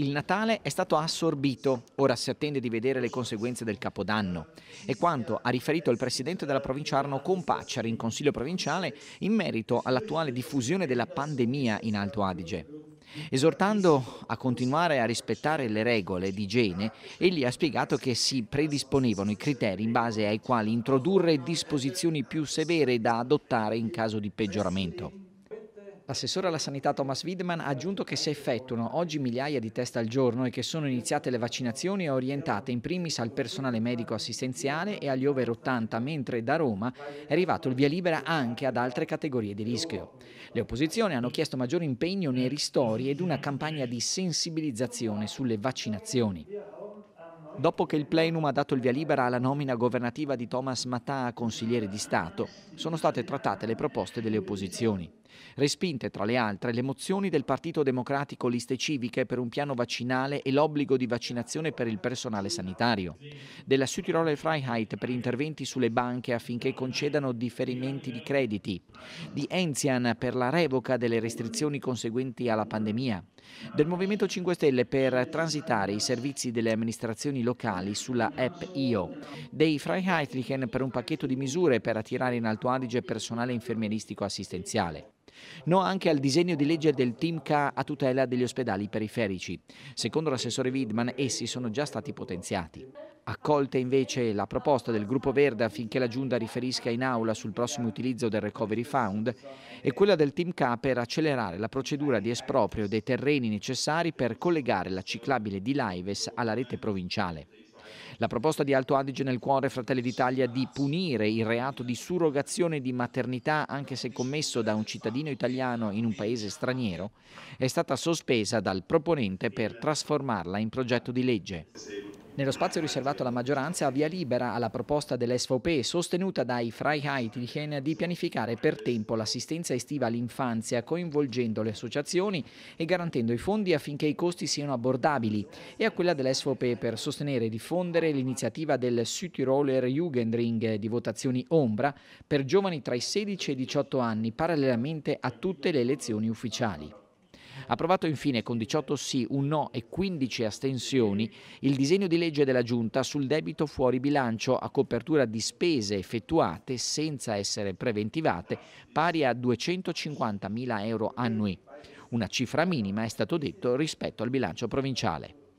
il Natale è stato assorbito, ora si attende di vedere le conseguenze del Capodanno. È quanto ha riferito il presidente della provincia Arno Compacciari in Consiglio provinciale in merito all'attuale diffusione della pandemia in Alto Adige. Esortando a continuare a rispettare le regole di igiene, egli ha spiegato che si predisponevano i criteri in base ai quali introdurre disposizioni più severe da adottare in caso di peggioramento. L'assessore alla sanità Thomas Widman ha aggiunto che si effettuano oggi migliaia di test al giorno e che sono iniziate le vaccinazioni orientate in primis al personale medico assistenziale e agli over 80, mentre da Roma è arrivato il via libera anche ad altre categorie di rischio. Le opposizioni hanno chiesto maggiore impegno nei ristori ed una campagna di sensibilizzazione sulle vaccinazioni. Dopo che il plenum ha dato il via libera alla nomina governativa di Thomas Mattà a consigliere di Stato, sono state trattate le proposte delle opposizioni. Respinte tra le altre le mozioni del Partito Democratico Liste Civiche per un piano vaccinale e l'obbligo di vaccinazione per il personale sanitario, della Südtiroler Freiheit per interventi sulle banche affinché concedano differimenti di crediti, di Enzian per la revoca delle restrizioni conseguenti alla pandemia, del Movimento 5 Stelle per transitare i servizi delle amministrazioni locali sulla app IO, dei Freiheitlichen per un pacchetto di misure per attirare in Alto Adige personale infermieristico assistenziale. No anche al disegno di legge del Team K a tutela degli ospedali periferici. Secondo l'assessore Widman essi sono già stati potenziati. Accolta invece la proposta del gruppo verde affinché la Giunta riferisca in aula sul prossimo utilizzo del Recovery Fund e quella del Team K per accelerare la procedura di esproprio dei terreni necessari per collegare la ciclabile di Laives alla rete provinciale. La proposta di Alto Adige nel cuore Fratelli d'Italia di punire il reato di surrogazione di maternità anche se commesso da un cittadino italiano in un paese straniero è stata sospesa dal proponente per trasformarla in progetto di legge. Nello spazio riservato alla maggioranza via libera alla proposta dell'SVP sostenuta dai Freiheitlichen di pianificare per tempo l'assistenza estiva all'infanzia coinvolgendo le associazioni e garantendo i fondi affinché i costi siano abbordabili e a quella dell'SVP per sostenere e diffondere l'iniziativa del Südtiroler Jugendring di votazioni ombra per giovani tra i 16 e i 18 anni parallelamente a tutte le elezioni ufficiali approvato infine con 18 sì, un no e 15 astensioni il disegno di legge della Giunta sul debito fuori bilancio a copertura di spese effettuate senza essere preventivate pari a 250 mila euro annui. Una cifra minima è stato detto rispetto al bilancio provinciale.